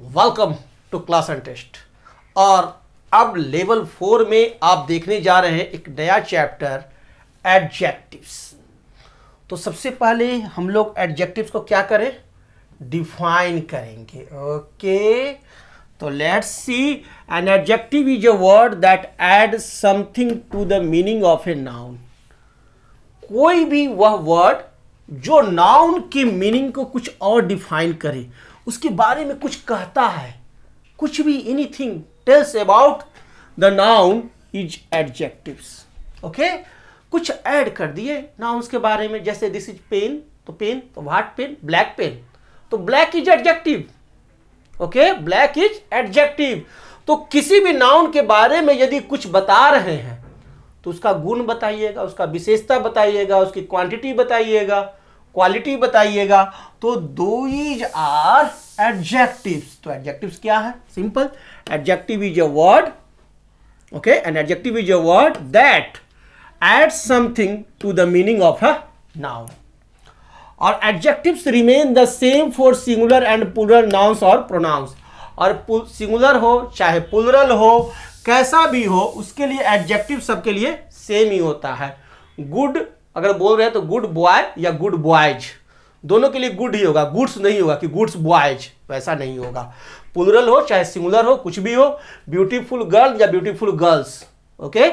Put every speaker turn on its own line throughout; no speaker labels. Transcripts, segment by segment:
Welcome to class and test और अब level four में आप देखने जा रहे हैं एक नया चैप्टर एडजेक्टिव्स तो सबसे पहले हम लोग एडजेक्टिव्स को क्या करें डिफाइन करेंगे ओके तो let's see an adjective is a word that add something to the meaning of a noun कोई भी वह वर्ड जो नाउन के मीनिंग को कुछ और डिफाइन करे उसके बारे में कुछ कहता है कुछ भी anything tells about the noun is adjectives okay कुछ ऐड कर दिए नाउन्स के बारे में जैसे दिस इज पेन तो पेन तो वाट पेन ब्लैक पेन तो black is adjective okay black is adjective तो किसी भी नाउन के बारे में यदि कुछ बता रहे हैं तो उसका गुण बताइएगा उसका विशेषता बताइएगा उसकी क्वांटिटी बताइएगा क्वालिटी बताइएगा तो दो इज आर एडजेक्टिव्स तो एडजेक्टिव्स क्या है simple adjective is a word okay and adjective is a word that add something to the meaning of a noun और adjective remain the same for singular and plural nouns और pronouns और singular हो चाहे pleural हो कैसा भी हो उसके लिए एडजेक्टिव सबके लिए सेम ही होता है गुड अगर बोल रहे हैं तो गुड बॉय या गुड बॉयज दोनों के लिए गुड ही होगा गुड्स नहीं होगा कि गुड्स बॉयज वैसा नहीं होगा पुलरल हो चाहे सिंगुलर हो कुछ भी हो ब्यूटीफुल गर्ल या ब्यूटीफुल गर्ल्स ओके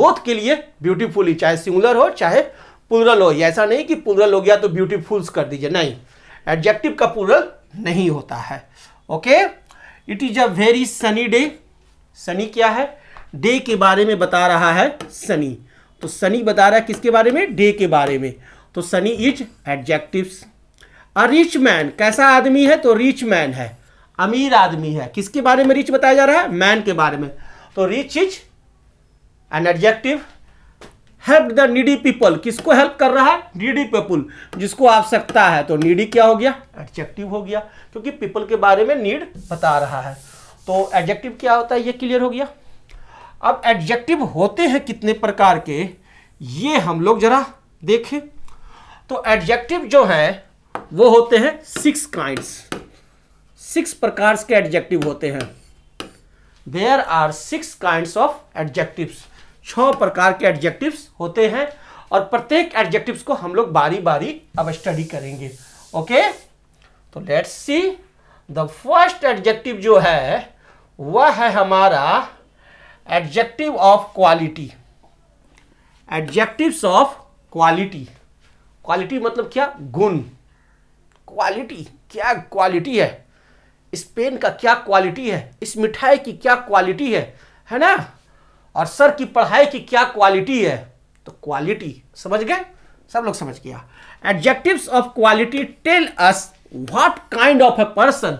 बोथ के लिए ब्यूटीफुल चाहे सिंगुलर हो चाहे पुलरल हो ऐसा नहीं कि पुलरल हो गया तो ब्यूटीफुल्स कर दीजिए नहीं एडजेक्टिव का पुलरल नहीं होता है okay it is a very sunny day sunny क्या है डे के बारे में बता रहा है सनी तो सनी बता रहा है किसके बारे में डे के बारे में तो sunny is adjectives a rich man कैसा आदमी है तो रिच मैन है अमीर आदमी है किसके बारे में रिच बताया जा रहा है मैन के बारे में तो rich is an adjective help the needy people किसको हेल्प कर रहा है नीडी पीपल जिसको आवश्यकता है तो नीडी क्या हो गया एडजेक्टिव हो गया क्योंकि पीपल के बारे में नीड बता रहा है तो एडजेक्टिव क्या होता है ये क्लियर हो गया अब एडजेक्टिव होते हैं कितने प्रकार के ये हम लोग जरा देखें तो एडजेक्टिव जो है वो होते हैं सिक्स काइंड्स सिक्स प्रकार के एडजेक्टिव होते हैं there are six kinds of adjectives छह प्रकार के एडजेक्टिव्स होते हैं और प्रत्येक एडजेक्टिव्स को हम लोग बारी बारी अब स्टडी करेंगे ओके तो let's see the first adjective जो है वह है हमारा adjective of quality adjectives of quality quality मतलब क्या गुण क्वालिटी क्या क्वालिटी है इस पेन का क्या क्वालिटी है इस मिठाई की क्या क्वालिटी है है ना और सर की पढ़ाई की क्या क्वालिटी है तो क्वालिटी समझ गए सब लोग समझ गया adjectives of quality tell us what kind of a person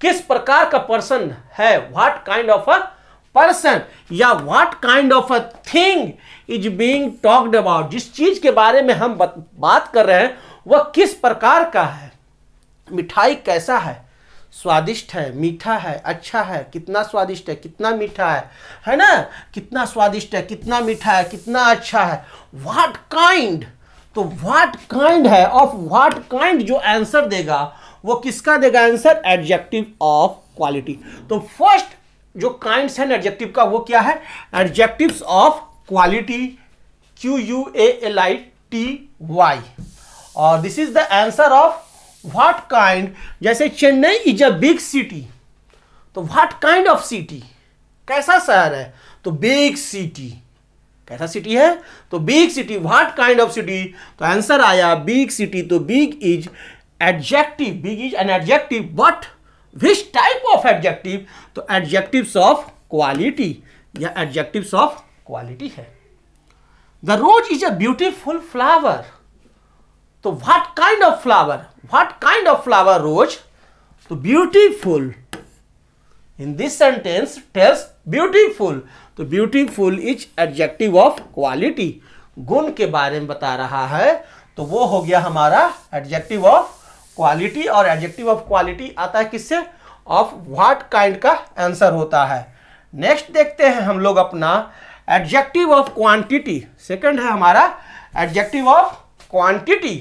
किस प्रकार का पर्सन है what kind of a person या what kind of a thing is being talked about जिस चीज के बारे में हम बात कर रहे हैं वह किस प्रकार का है मिठाई कैसा है स्वादिष्ट है मीठा है अच्छा है कितना स्वादिष्ट है कितना मीठा है है ना कितना स्वादिष्ट है कितना मीठा है कितना अच्छा है व्हाट काइंड तो व्हाट काइंड है ऑफ व्हाट काइंड जो आंसर देगा वो किसका देगा आंसर एडजेक्टिव ऑफ क्वालिटी तो फर्स्ट जो काइंड्स हैं एडजेक्टिव का वो क्या है adjectives of quality Q U A L I T Y और this is the answer of what kind जैसे Chennai is a big city तो व्हाट काइंड ऑफ सिटी कैसा शहर है तो बिग सिटी कैसा सिटी है तो big city what kind of city तो आंसर आया बिग सिटी तो big is adjective big is an adjective but which type of adjective तो एडजेक्टिव्स ऑफ क्वालिटी या एडजेक्टिव्स ऑफ क्वालिटी है the rose is a beautiful flower तो what kind of flower what kind of flower rose तो beautiful in this sentence tells beautiful तो beautiful is adjective of quality गुण के बारे में बता रहा है तो वो हो गया हमारा एडजेक्टिव ऑफ क्वालिटी और एडजेक्टिव ऑफ क्वालिटी आता है किससे ऑफ व्हाट काइंड का आंसर होता है नेक्स्ट देखते हैं हम लोग अपना एडजेक्टिव ऑफ क्वांटिटी सेकंड है हमारा adjective of quantity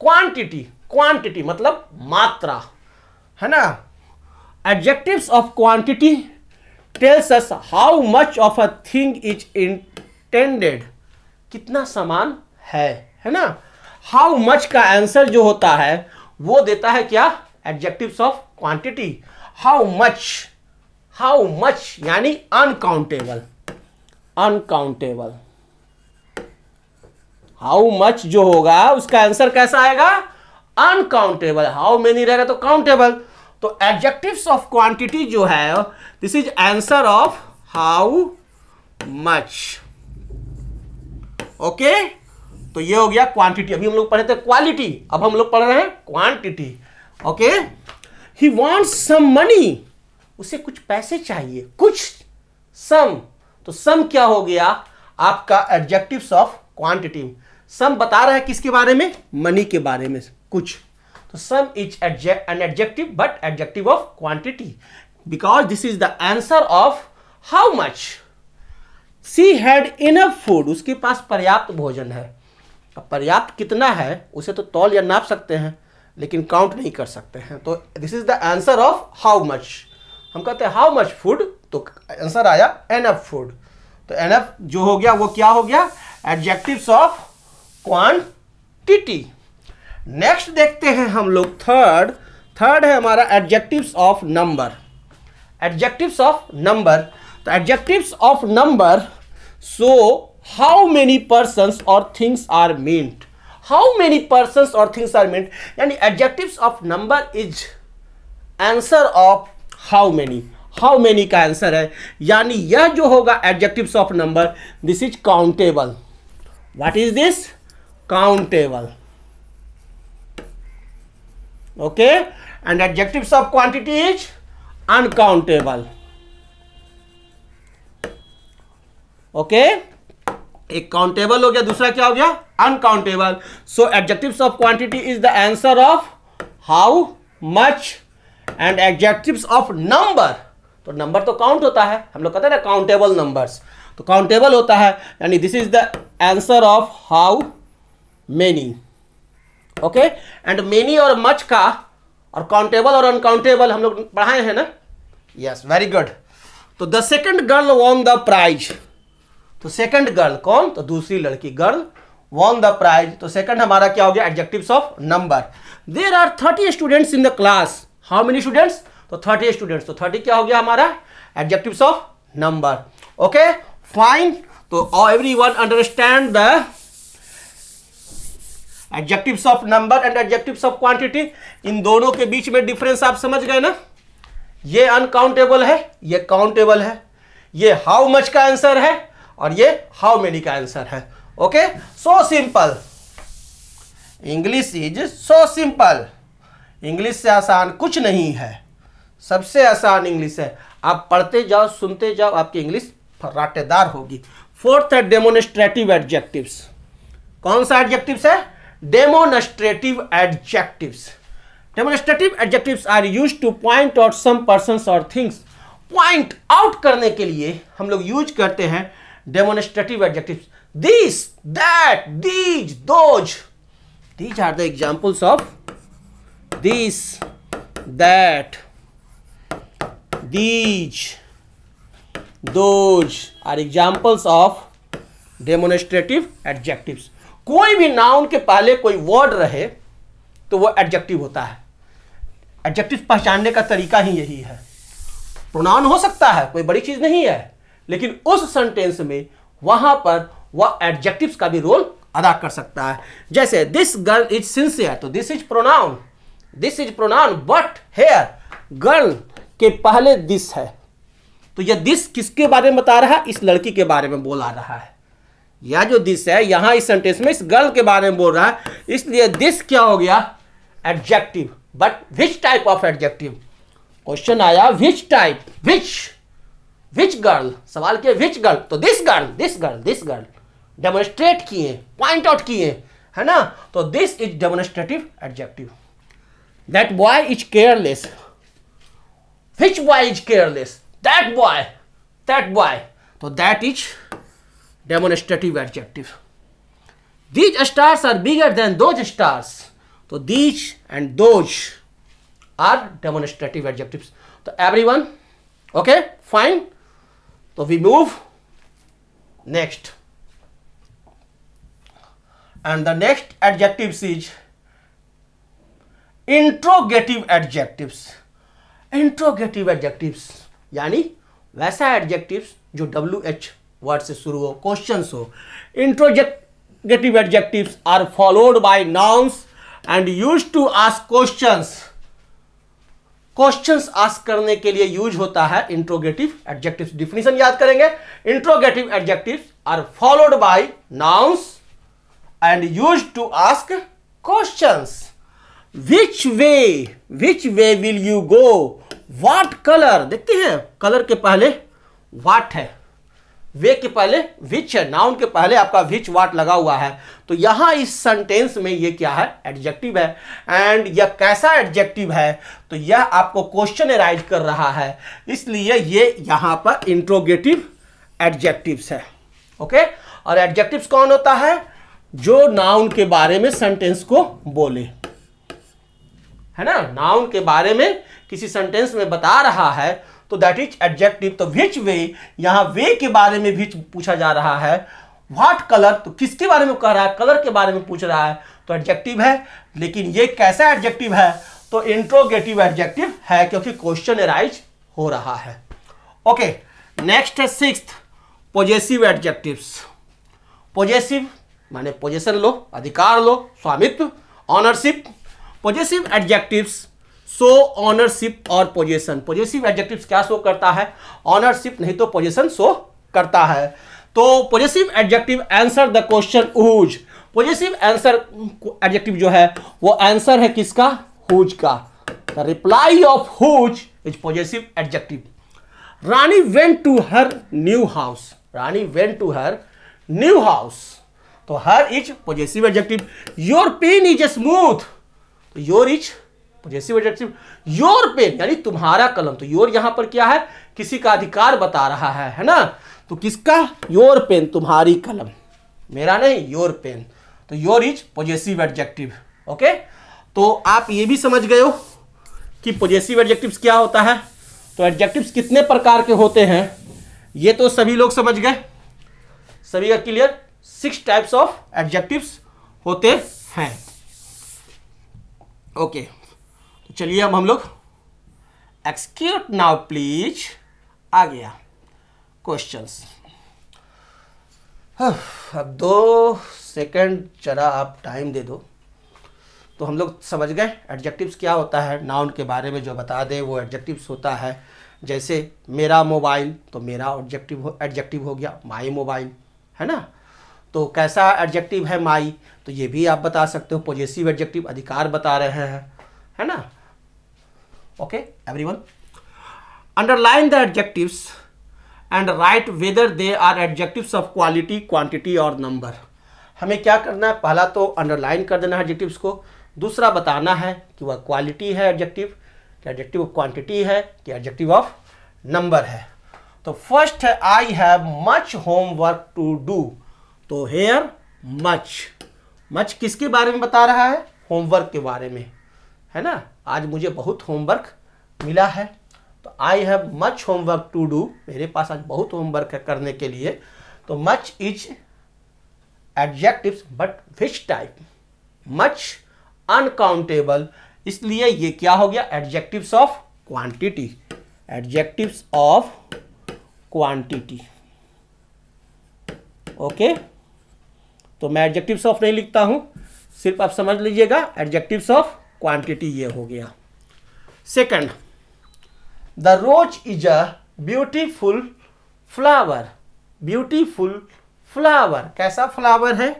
quantity quantity मतलब मात्रा है ना adjectives of quantity tells us how much of a thing is intended कितना सामान है है ना हाउ मच का आंसर जो होता है वो देता है क्या adjectives of quantity how much how much यानी अनकाउंटेबल अनकाउंटेबल हाउ मच जो होगा उसका आंसर कैसा आएगा अनकाउंटेबल हाउ मेनी रहेगा तो काउंटेबल तो एडजेक्टिव्स ऑफ क्वांटिटी जो है this is answer of how much okay तो ये हो गया क्वांटिटी अभी हम लोग पढ़े थे क्वालिटी अब हम लोग पढ़ रहे हैं quantity okay he want some money उसे कुछ पैसे चाहिए कुछ सम तो सम क्या हो गया आपका एडजेक्टिव ऑफ क्वांटिटी सम बता रहा है किसके बारे में मनी के बारे में कुछ तो some is an adjective but adjective of quantity because this is the answer of how much she had enough food उसके पास पर्याप्त भोजन है अब पर्याप्त कितना है उसे तो तौल या नाप सकते हैं लेकिन काउंट नहीं कर सकते हैं तो this is the answer of how much हम कहते हैं हाउ मच फूड तो आंसर आया एफ फूड तो एफ जो हो गया वो क्या हो गया एडजेक्टिव्स ऑफ क्वांटिटी नेक्स्ट देखते हैं हम लोग थर्ड थर्ड है हमारा adjectives of number adjectives of number तो adjectives of number so how many person or things are meant how many person or things are meant यानी adjective of number is answer of how many how many का answer है यानी यह जो होगा adjective of number this is countable what is this countable okay and adjective of quantity is uncountable okay एक countable हो गया दूसरा क्या हो गया uncountable so adjectives of quantity is the answer of how much and adjectives of number तो number तो count होता है हम लोग कहते हैं ना काउंटेबल नंबर तो काउंटेबल होता है यानी this is the answer of how many okay and many और मच का और काउंटेबल और अनकाउंटेबल हम लोग पढ़ाए हैं ना यस वेरी गुड तो the second girl won the prize तो सेकंड गर्ल कौन तो दूसरी लड़की गर्ल वॉन द प्राइज तो सेकंड हमारा क्या हो गया adjective of number there are thirty students in the class how many students तो थर्टी स्टूडेंट्स तो थर्टी क्या हो गया हमारा adjective of number okay fine तो everyone understand the adjective of number and adjective of quantity in दोनों के बीच में डिफरेंस आप समझ गए ना ये अनकाउंटेबल है ये काउंटेबल है ये हाउ मच का आंसर है और ये हाउ मेनी का आंसर है okay so simple English is so simple English से आसान कुछ नहीं है सबसे आसान इंग्लिश है आप पढ़ते जाओ सुनते जाओ आपकी इंग्लिश फर्राटेदार होगी फोर्थ है डेमोनिस्ट्रेटिव एडजेक्टिव्स कौन सा एडजेक्टिव्स है demonstrative adjectives demonstrative adjectives are used to point out some person or things point out करने के लिए हम लोग यूज करते हैं demonstrative adjectives this that these those these are the examples of this that these those are examples of demonstrative adjectives कोई भी noun के पहले कोई word रहे तो वो adjective होता है adjective पहचानने का तरीका ही यही है प्रोनाउन हो सकता है कोई बड़ी चीज नहीं है लेकिन उस सेंटेंस में वहां पर वह एडजेक्टिव्स का भी रोल अदा कर सकता है जैसे दिस गर्ल इज सिंसियर तो this is pronoun this is pronoun but here girl के पहले दिस है तो यह दिस किसके बारे में बता रहा है इस लड़की के बारे में बोला रहा है यह जो दिस है यहां इस सेंटेंस में इस गर्ल के बारे में बोल रहा है इसलिए दिस क्या हो गया adjective but which type of adjective question आया which type which which girl सवाल तो किए विच गर्ल तो this girl this girl this girl demonstrate किए पॉइंट आउट किए है ना तो this is demonstrative adjective that boy is careless which boy is careless that boy that boy तो that is demonstrative adjective these stars are bigger than those stars तो these and those are demonstrative adjective तो everyone okay fine तो we move next and the next adjective is interrogative adjectives interrogative adjectives यानी वैसा adjectives जो W H word से शुरू हो question हो interrogative adjectives are followed by nouns and used to ask questions questions ask करने के लिए यूज होता है इंट्रोगेटिव एडजेक्टिव डिफिनेशन याद करेंगे interrogative adjectives are followed by nouns and used to ask questions which way which way will you go what colour देखते हैं colour के पहले वाट है वे के पहले विच है नाउन के पहले आपका विच वाट लगा हुआ है तो यहां इस सेंटेंस में ये क्या है एडजेक्टिव है एंड यह कैसा एडजेक्टिव है तो यह आपको क्वेश्चन राइज कर रहा है इसलिए ये यहां पर इंट्रोगेटिव एडजेक्टिव्स है ओके और एडजेक्टिव्स कौन होता है जो नाउन के बारे में सेंटेंस को बोले है ना नाउन के बारे में किसी सेंटेंस में बता रहा है तो दैट इज एडजेक्टिव तो विच वे यहां वे के बारे में भी पूछा जा रहा है व्हाट कलर तो किसके बारे में कह रहा है कलर के बारे में पूछ रहा है तो एडजेक्टिव है लेकिन ये कैसा एडजेक्टिव है तो इंट्रोगेटिव एडजेक्टिव है क्योंकि क्वेश्चन एराइज हो रहा है ओके नेक्स्ट है सिक्स पोजेसिव एडजेक्टिव्स पोजेसिव माने पोजेशन लो अधिकार लो स्वामित्व ownership possessive adjectives so ownership और पोजेशन पोजेसिव एडजेक्टिव क्या शो करता है ऑनरशिप नहीं तो पोजेशन शो करता है तो possessive adjective answer the question whose possessive answer adjective जो है वो आंसर है किसका हुज का the reply of whose is possessive adjective Rani went to her new house Rani went to her new house तो her is possessive adjective your pen is a smooth your is possessive adjective your pen यानी तुम्हारा कलम तो your यहां पर क्या है किसी का अधिकार बता रहा है है ना तो किसका योर पेन तुम्हारी कलम मेरा नहीं योर पेन तो your is possessive adjective okay तो आप ये भी समझ गए हो कि पोजेसिव एडजेक्टिव क्या होता है तो एडजेक्टिव कितने प्रकार के होते हैं ये तो सभी लोग समझ गए सभी का clear six types of adjective होते हैं ओके okay. चलिए अब हम लोग एक्सक्यूट नाउ प्लीज आ गया क्वेश्चंस अब दो सेकंड जरा आप टाइम दे दो तो हम लोग समझ गए एडजेक्टिव्स क्या होता है नाउन के बारे में जो बता दें वो एडजेक्टिव्स होता है जैसे मेरा मोबाइल तो मेरा ऑब्जेक्टिव हो एडजेक्टिव हो गया माई मोबाइल है ना तो कैसा एडजेक्टिव है माई तो ये भी आप बता सकते हो पॉजिटिव एडजेक्टिव अधिकार बता रहे हैं है ना okay everyone underline the adjectives and write whether they are adjectives of quality quantity or number हमें क्या करना है पहला तो अंडरलाइन कर देना है एडजेक्टिव्स को दूसरा बताना है कि वह क्वालिटी है एडजेक्टिव कि एडजेक्टिव ऑफ क्वांटिटी है कि एडजेक्टिव ऑफ नंबर है तो फर्स्ट है I have much homework to do तो हेयर मच मच किसके बारे में बता रहा है होमवर्क के बारे में है ना आज मुझे बहुत होमवर्क मिला है तो I have much homework to do मेरे पास आज बहुत होमवर्क है करने के लिए तो much is adjective but which type much uncountable इसलिए ये क्या हो गया adjective of quantity adjective of quantity okay तो मैं एडजेक्टिव ऑफ नहीं लिखता हूं सिर्फ आप समझ लीजिएगा एडजेक्टिव ऑफ क्वांटिटी ये हो गया second the rose is a beautiful flower beautiful flower कैसा फ्लावर है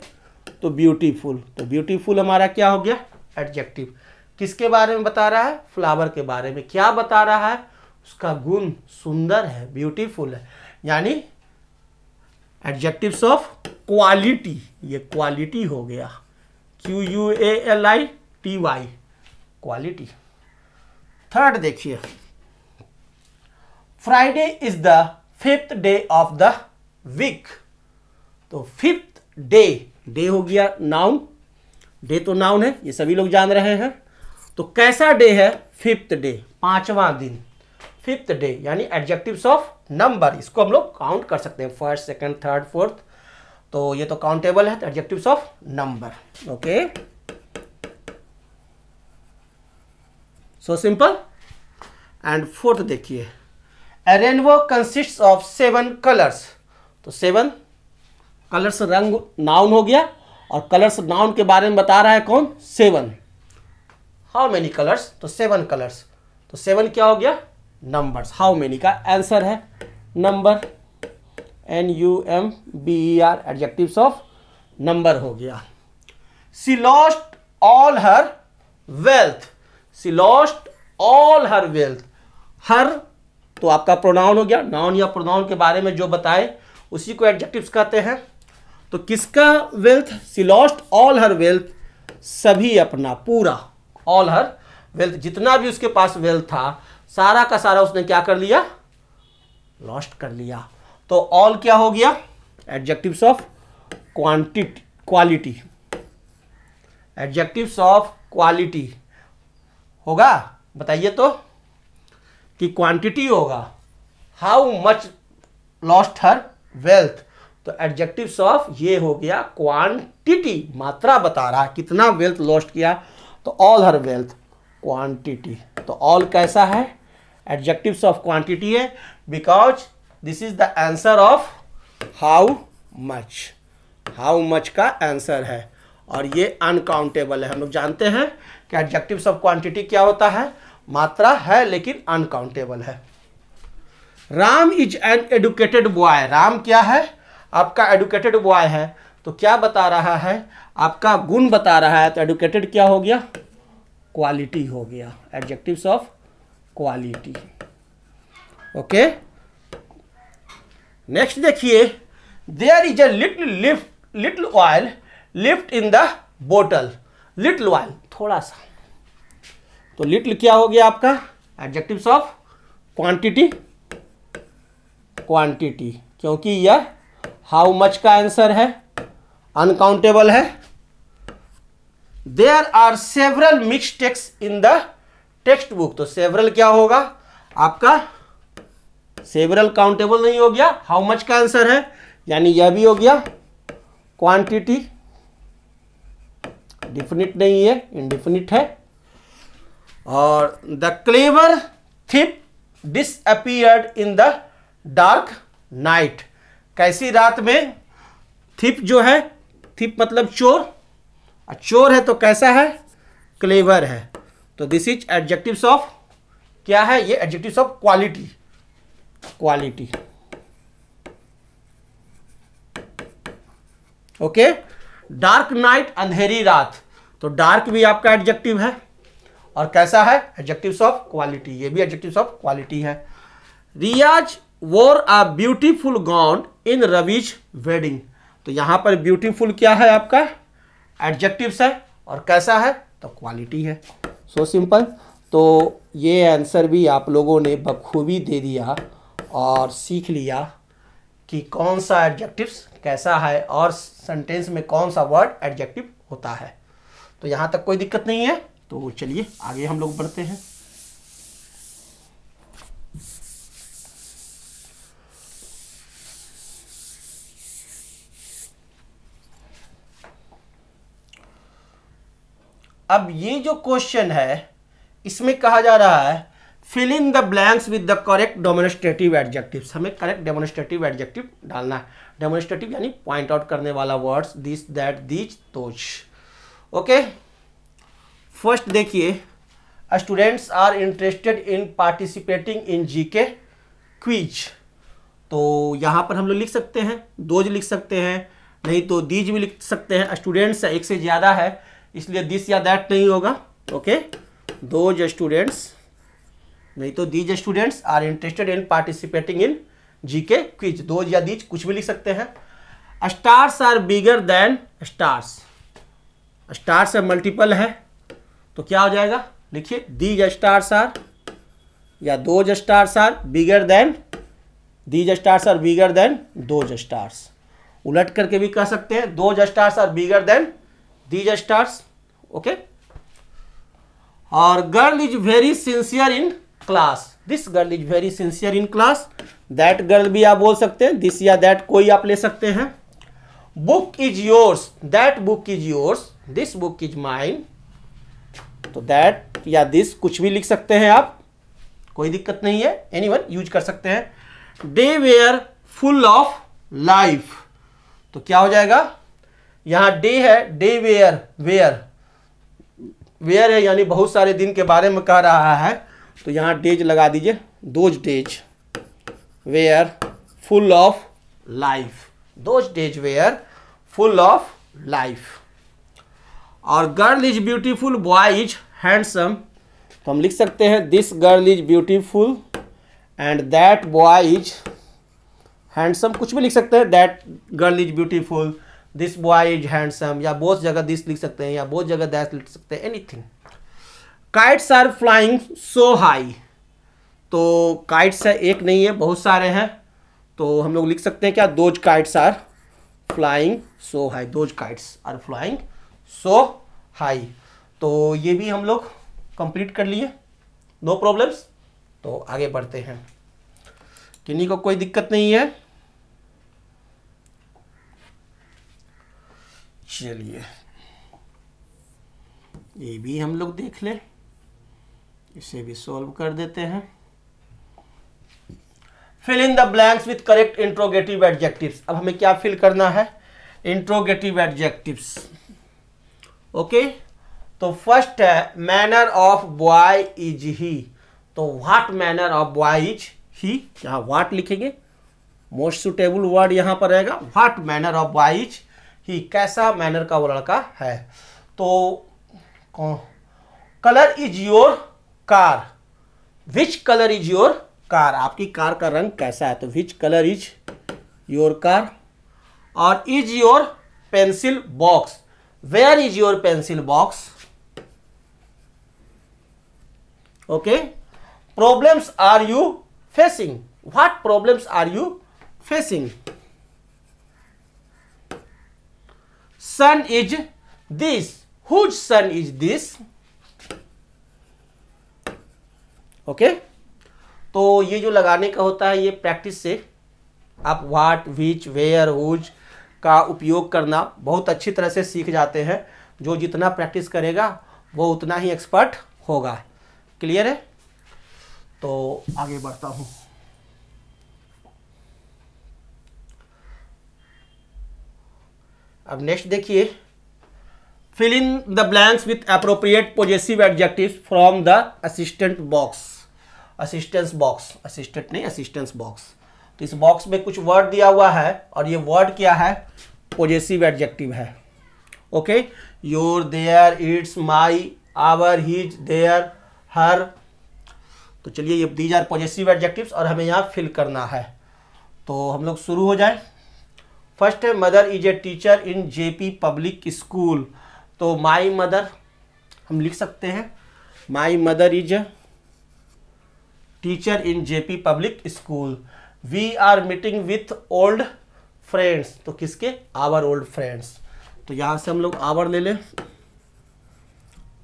तो ब्यूटीफुल तो ब्यूटीफुल हमारा क्या हो गया एडजेक्टिव किसके बारे में बता रहा है फ्लावर के बारे में क्या बता रहा है उसका गुण सुंदर है ब्यूटीफुल है यानी एडजेक्टिव्स ऑफ क्वालिटी ये क्वालिटी हो गया Q U A L I T Y quality third देखिए Friday is the fifth day of the week तो फिफ्थ डे डे हो गया नाउन डे तो नाउन है ये सभी लोग जान रहे हैं तो कैसा डे है फिफ्थ डे पांचवा दिन फिफ्थ डे यानी एडजेक्टिव्स ऑफ नंबर इसको हम लोग काउंट कर सकते हैं फर्स्ट सेकंड थर्ड फोर्थ तो ये तो काउंटेबल है adjectives of number okay so simple and fourth देखिए a rainbow consist of seven colours तो सेवन कलर्स रंग नाउन हो गया और कलर्स नाउन के बारे में बता रहा है कौन सेवन हाउ मेनी कलर्स तो सेवन कलर्स तो सेवन क्या हो गया नंबर्स हाउ मेनी का आंसर है number N U M B E R adjective of number हो गया she lost all her wealth she lost all her wealth her तो आपका प्रोनाउन हो गया नाउन या प्रोनाउन के बारे में जो बताए उसी को एडजेक्टिव्स कहते हैं तो किसका wealth she lost all her wealth सभी अपना पूरा ऑल हर वेल्थ जितना भी उसके पास वेल्थ था सारा का सारा उसने क्या कर लिया लॉस्ट कर लिया तो ऑल क्या हो गया adjectives of quantity quality adjectives of quality होगा बताइए तो कि क्वांटिटी होगा how much lost her wealth तो एडजेक्टिव ऑफ ये हो गया क्वांटिटी मात्रा बता रहा है कितना वेल्थ लॉस्ट किया तो ऑल हर वेल्थ क्वांटिटी तो ऑल कैसा है एडजेक्टिव ऑफ क्वांटिटी है because this is the answer of how much how much का आंसर है और ये अनकाउंटेबल है हम लोग जानते हैं कि एडजेक्टिव ऑफ क्वांटिटी क्या होता है मात्रा है लेकिन अनकाउंटेबल है Ram is an educated boy Ram क्या है आपका एडुकेटेड बॉय है तो क्या बता रहा है आपका गुण बता रहा है तो एडुकेटेड क्या हो गया क्वालिटी हो गया adjectives of quality okay next देखिए there is a little left little oil left in the bottle little while थोड़ा सा तो लिटल क्या हो गया आपका एडजेक्टिव ऑफ क्वांटिटी क्वांटिटी क्योंकि यह हाउ मच का आंसर है अनकाउंटेबल है there are several mistakes in the text book तो सेवरल क्या होगा आपका सेवरल काउंटेबल नहीं हो गया हाउ मच का आंसर है यानी यह भी हो गया क्वांटिटी डिफिनिट नहीं है इनडिफिनिट है और the clever thief disappeared in the dark night कैसी रात में थिप जो है थिप मतलब चोर चोर है तो कैसा है क्लेवर है तो दिस इज एडजेक्टिव्स ऑफ क्या है ये adjectives of quality quality okay okay? Dark night अंधेरी रात तो डार्क भी आपका एडजेक्टिव है और कैसा है एडजेक्टिव्स ऑफ क्वालिटी ये भी एडजेक्टिव ऑफ क्वालिटी है Riyaz wore a beautiful gown in Ravi's wedding तो यहाँ पर ब्यूटीफुल क्या है आपका एडजेक्टिव है और कैसा है तो क्वालिटी है सो so सिंपल तो ये आंसर भी आप लोगों ने बखूबी दे दिया और सीख लिया कि कौन सा एडजेक्टिव्स कैसा है और सेंटेंस में कौन सा वर्ड एडजेक्टिव होता है तो यहाँ तक कोई दिक्कत नहीं है तो चलिए आगे हम लोग बढ़ते हैं अब ये जो क्वेश्चन है इसमें कहा जा रहा है fill in the blanks with the correct demonstrative adjective हमें करेक्ट डेमोनिस्ट्रेटिव एडजेक्टिव डालना है डेमोस्ट्रेटिव यानी पॉइंट आउट करने वाला words this that these those okay first देखिए students are interested in participating in GK quiz तो यहाँ पर हम लोग लिख सकते हैं दोज लिख सकते हैं नहीं तो दीज भी लिख सकते हैं स्टूडेंट्स एक से ज़्यादा है इसलिए दिस या दैट नहीं होगा ओके दोज स्टूडेंट्स नहीं तो these students are interested in participating in GK quiz दो या दीज कुछ भी लिख सकते हैं stars are bigger than stars stars multiple है तो क्या हो जाएगा लिखिए दीज स्टार्स आर या those stars are bigger than these stars are bigger than those stars उलट करके भी कह सकते हैं those stars are bigger than these stars okay और girl is very sincere in class this girl is very sincere in class that girl भी आप बोल सकते हैं दिस या दैट कोई आप ले सकते हैं book is yours that book is yours this book is mine तो दैट या दिस कुछ भी लिख सकते हैं आप कोई दिक्कत नहीं है एनी वन यूज कर सकते हैं they were full of life तो क्या हो जाएगा यहां डे है डे वेयर वेयर वेयर है यानी बहुत सारे दिन के बारे में कह रहा है तो यहां डेज लगा दीजिए those days were full of life. Those days were full of life. और girl is beautiful boy is handsome तो हम लिख सकते हैं this girl is beautiful and that boy is handsome कुछ भी लिख सकते हैं that girl is beautiful this boy is handsome या बहुत जगह दिस लिख सकते हैं या बहुत जगह दैट लिख सकते हैं anything kites are flying so high तो काइट्स है एक नहीं है बहुत सारे हैं तो हम लोग लिख सकते हैं क्या those kites are flying so high those kites are flying so high तो ये भी हम लोग कंप्लीट कर लिए नो प्रॉब्लम्स तो आगे बढ़ते हैं किन्हीं को कोई दिक्कत नहीं है चलिए ये भी हम लोग देख ले इसे भी सॉल्व कर देते हैं fill in the blanks with correct interrogative adjective अब हमें क्या फिल करना है इंट्रोगेटिव एडजेक्टिव ओके तो फर्स्ट है manner of boy is he तो what manner of boy is he यहां व्हाट लिखेंगे मोस्ट सुटेबल वर्ड यहां पर रहेगा what manner of boy is he कैसा मैनर का वो लड़का है तो colour is your car which colour is your car आपकी कार का रंग कैसा है तो which colour is your car और is your pencil box where is your pencil box okay problems are you facing what problems are you facing is this whose son is this okay okay तो ये जो लगाने का होता है ये practice से आप वाट विच वेयर हुज का उपयोग करना बहुत अच्छी तरह से सीख जाते हैं जो जितना प्रैक्टिस करेगा वो उतना ही एक्सपर्ट होगा क्लियर है तो आगे बढ़ता हूँ अब नेक्स्ट देखिए fill in the blanks with appropriate possessive adjective from the assistant box assistance box assistant नहीं असिस्टेंस बॉक्स तो इस बॉक्स में कुछ वर्ड दिया हुआ है और ये वर्ड क्या है पोजेसिव एडजेक्टिव है okay your their its my our his their her तो चलिए ये दीज आर पॉजिटिव एडजेक्टिव्स और हमें यहाँ फिल करना है तो हम लोग शुरू हो जाए फर्स्ट है mother is a teacher in JP public school तो माई मदर हम लिख सकते हैं my mother is teacher in JP Public School. We are meeting with old friends. तो किसके our old friends. तो यहां से हम लोग आवर ले लें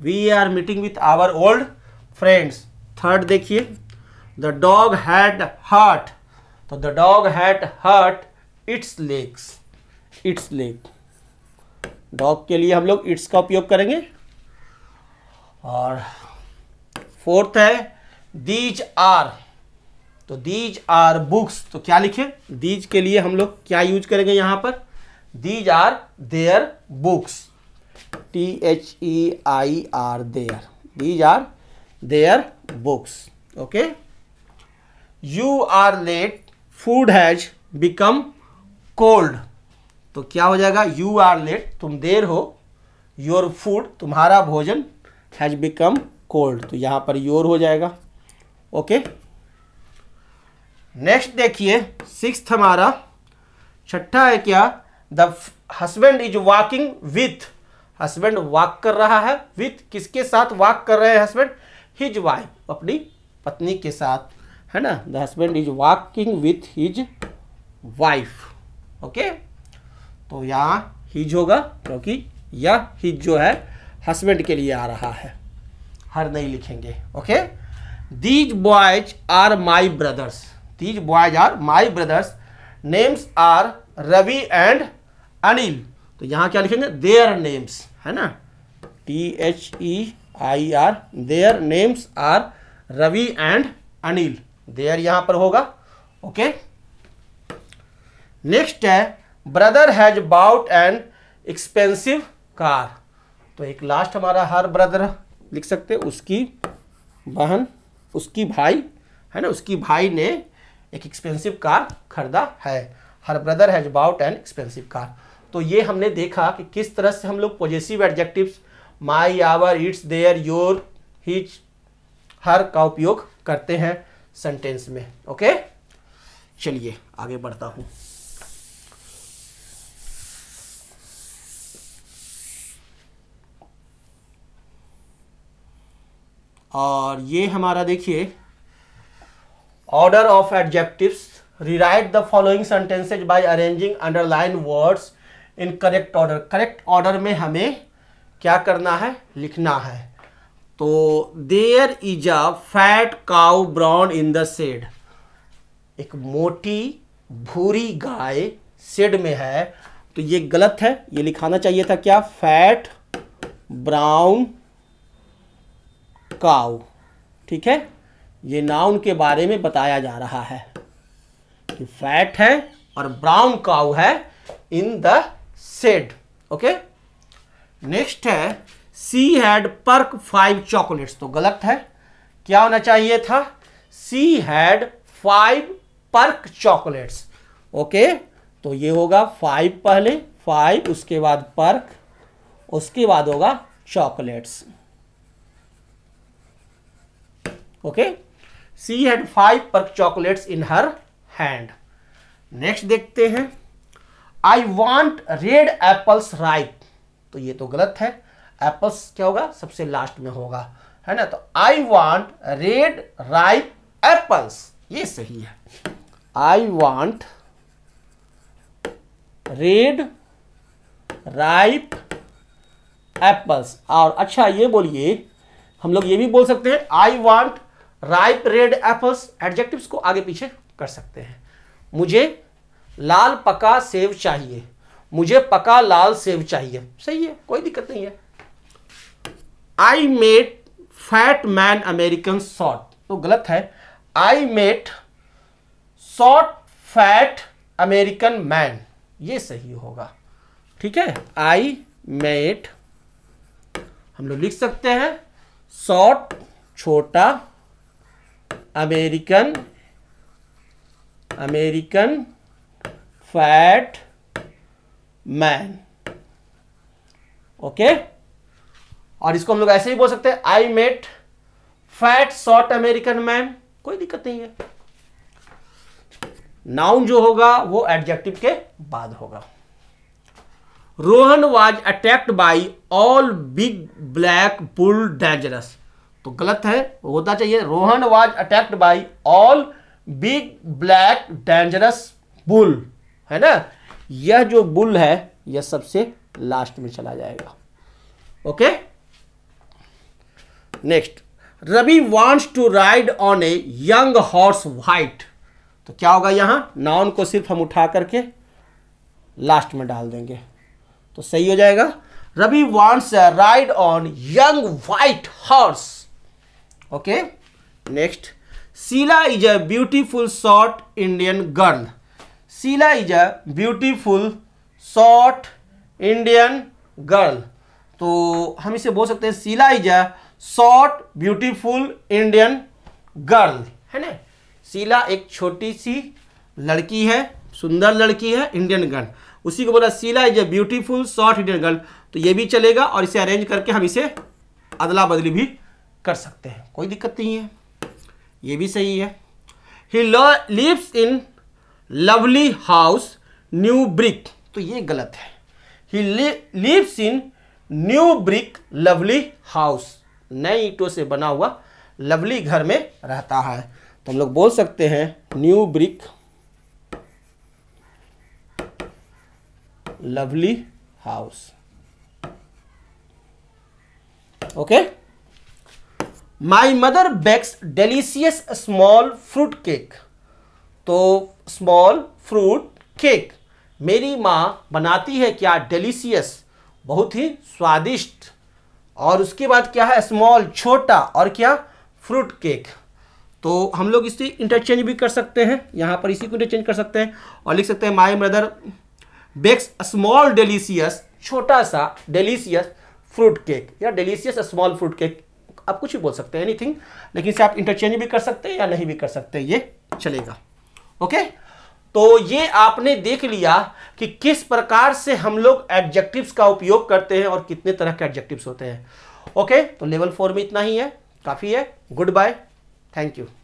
we are meeting with our old friends third देखिए द डॉग हैड हर्ट तो the dog had hurt its legs its leg dog के लिए हम लोग इट्स का उपयोग करेंगे और फोर्थ है दीज आर तो दीज आर बुक्स तो क्या लिखे दीज के लिए हम लोग क्या यूज करेंगे यहां पर these are their books T H E I R their these are their books okay you are late food has become cold तो क्या हो जाएगा यू आर लेट तुम देर हो योर फूड तुम्हारा भोजन हैज बिकम कोल्ड तो यहां पर योर हो जाएगा ओके नेक्स्ट देखिए सिक्स हमारा छठा है क्या the husband is walking with husband walk कर रहा है विथ किसके साथ वॉक कर रहे हैं हस्बैंड हिज वाइफ अपनी पत्नी के साथ है ना the husband is walking with his wife okay तो यहाँ हिज होगा क्योंकि यह हिज जो है हस्बैंड के लिए आ रहा है हर नहीं लिखेंगे okay these boys are my brothers these boys are my brothers names are Ravi and Anil तो यहाँ क्या लिखेंगे देयर नेम्स है ना T H E I R their names are Ravi and Anil their यहाँ पर होगा ओके नेक्स्ट है brother has bought and expensive car तो एक लास्ट हमारा हर ब्रदर लिख सकते उसकी बहन उसकी भाई है ना उसकी भाई ने एक एक्सपेंसिव कार खरीदा है her brother has bought an expensive car तो ये हमने देखा कि किस तरह से हम लोग positive adjectives my our its their your his her का उपयोग करते हैं सेंटेंस में ओके चलिए आगे बढ़ता हूँ और ये हमारा देखिए order of adjectives rewrite the following sentences by arranging underline words in correct order correct order में हमें क्या करना है लिखना है तो there is a fat cow brown in the shed एक मोटी भूरी गाय सेड में है तो ये गलत है ये लिखाना चाहिए था क्या फैट ब्राउन काउ ठीक है ये नाउन के बारे में बताया जा रहा है कि फैट है और ब्राउन काउ है in the shed okay next है she had Perk five chocolates तो गलत है क्या होना चाहिए था she had five Perk chocolates okay तो ये होगा फाइव पहले फाइव उसके बाद पर्क उसके बाद होगा chocolates okay she had five Perk chocolates in her hand next देखते हैं I want red apples ripe तो ये तो गलत है एप्पल्स क्या होगा सबसे लास्ट में होगा है ना तो I want red ripe apples ये सही है I want red ripe apples और अच्छा ये बोलिए हम लोग ये भी बोल सकते हैं I want ripe red apples adjectives को आगे पीछे कर सकते हैं मुझे लाल पका सेब चाहिए मुझे पका लाल सेव चाहिए सही है कोई दिक्कत नहीं है I met fat man American short तो गलत है I met short fat American man ये सही होगा ठीक है आई मेट हम लोग लिख सकते हैं शॉर्ट छोटा American American fat man okay और इसको हम लोग ऐसे ही बोल सकते हैं I met fat short American man कोई दिक्कत नहीं है नाउन जो होगा वो एडजेक्टिव के बाद होगा Rohan was attacked by all big black bull dangerous तो गलत है होता चाहिए Rohan was attacked by all big black dangerous bull है ना यह जो बुल है यह सबसे लास्ट में चला जाएगा okay next Ravi wants to ride on a young horse white तो क्या होगा यहां नाउन को सिर्फ हम उठा करके लास्ट में डाल देंगे तो सही हो जाएगा Ravi wants ride on young white horse okay next Sheela is a beautiful short Indian girl Sheela is a beautiful short Indian girl तो हम इसे बोल सकते हैं Sheela is a short beautiful Indian girl है ना शीला एक छोटी सी लड़की है सुंदर लड़की है इंडियन गर्ल उसी को बोला Sheela is a beautiful short Indian girl तो ये भी चलेगा और इसे अरेंज करके हम इसे अदला बदली भी कर सकते हैं कोई दिक्कत नहीं है ये भी सही है he lives in lovely house new brick तो ये गलत है he lives in new brick lovely house नए ईटों से बना हुआ लवली घर में रहता है तो हम लोग बोल सकते हैं new brick house okay okay my mother bakes delicious small fruit cake तो स्मॉल फ्रूट केक मेरी माँ बनाती है क्या डेलीसियस बहुत ही स्वादिष्ट और उसके बाद क्या है स्मॉल छोटा और क्या फ्रूट केक तो हम लोग इसे इंटरचेंज भी कर सकते हैं यहाँ पर इसी को इंटरचेंज कर सकते हैं और लिख सकते हैं my mother bakes small delicious छोटा सा डेलीसियस फ्रूट केक या डेलीसियस स्मॉल फ्रूट केक आप कुछ भी बोल सकते हैं एनीथिंग लेकिन इसे आप इंटरचेंज भी कर सकते हैं या नहीं भी कर सकते ये चलेगा ओके तो ये आपने देख लिया कि किस प्रकार से हम लोग एडजेक्टिव्स का उपयोग करते हैं और कितने तरह के एडजेक्टिव्स होते हैं ओके तो लेवल फोर में इतना ही है काफ़ी है गुड बाय थैंक यू